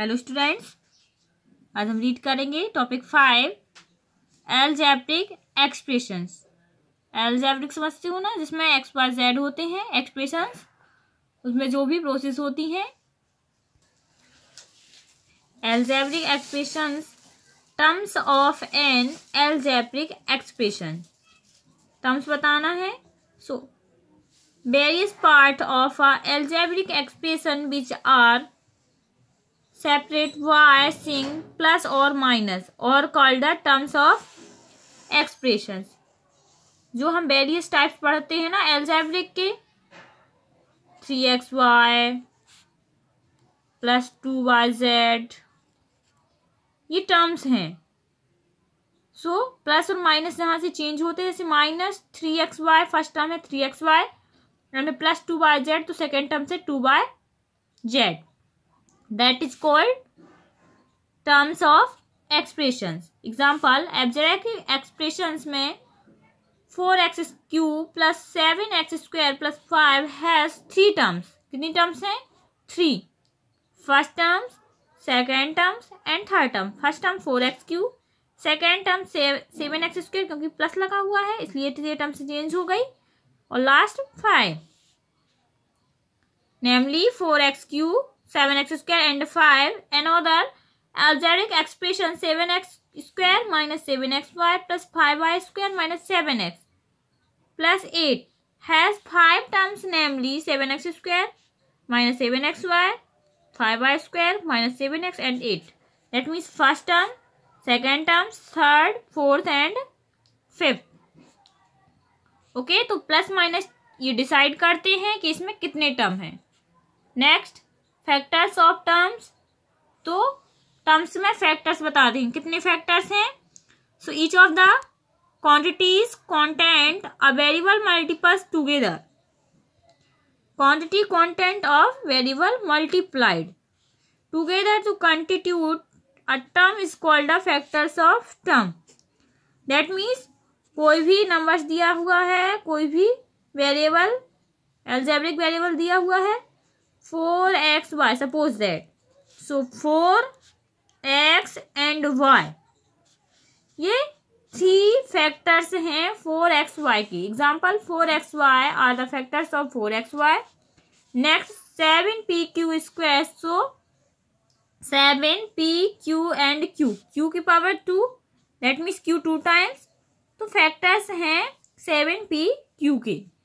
hello students आज हम read करेंगे topic five algebraic expressions algebraic समझते हो ना जिसमें एक्स वाई जेड होते हैं एक्सप्रेशंस उसमें जो भी प्रोसेस होती हैं algebraic expressions terms of an algebraic expression terms बताना है so various part of a algebraic expression which are separate by सिंग प्लस और माइनस और called the terms of expression जो हम वेरियस टाइप्स पढ़ते हैं ना एल्जैब्रिक के three X Y plus two Y Z ये टर्म्स हैं सो प्लस और माइनस यहाँ से चेंज होते हैं जैसे minus three X Y first term है three X Y plus two Y Z तो सेकेंड टर्म से two Y Z that is called terms of expressions example abstract expressions में four X Q plus seven X square plus five has three terms कितनी terms हैं three first terms second terms and third term first term four X Q second term seven X square क्योंकि plus लगा हुआ है इसलिए three terms change हो गई और last five namely four X Q seven X square and five another algebraic expression seven X square minus seven X Y plus five Y square minus seven X plus eight has five terms namely seven X square minus seven X Y five Y square minus seven X and eight that means first term second term third fourth and fifth okay तो plus minus ये decide करते हैं कि इसमें कितने term हैं next factors of terms तो terms में फैक्टर्स बता दें कितने फैक्टर्स हैं so each of the quantities content a variable multiples together quantity content of variable multiplied together to constitute a term is called the factors of term that means कोई भी numbers दिया हुआ है कोई भी वेरिएबल एल्जेब्रिक वेरिएबल दिया हुआ है four X Y suppose that so four X and Y ये थ्री फैक्टर्स हैं फोर एक्स वाई की example four X Y are the factors of four X Y next seven P Q square so seven P Q and Q Q की power two that means Q two times तो factors हैं seven P Q के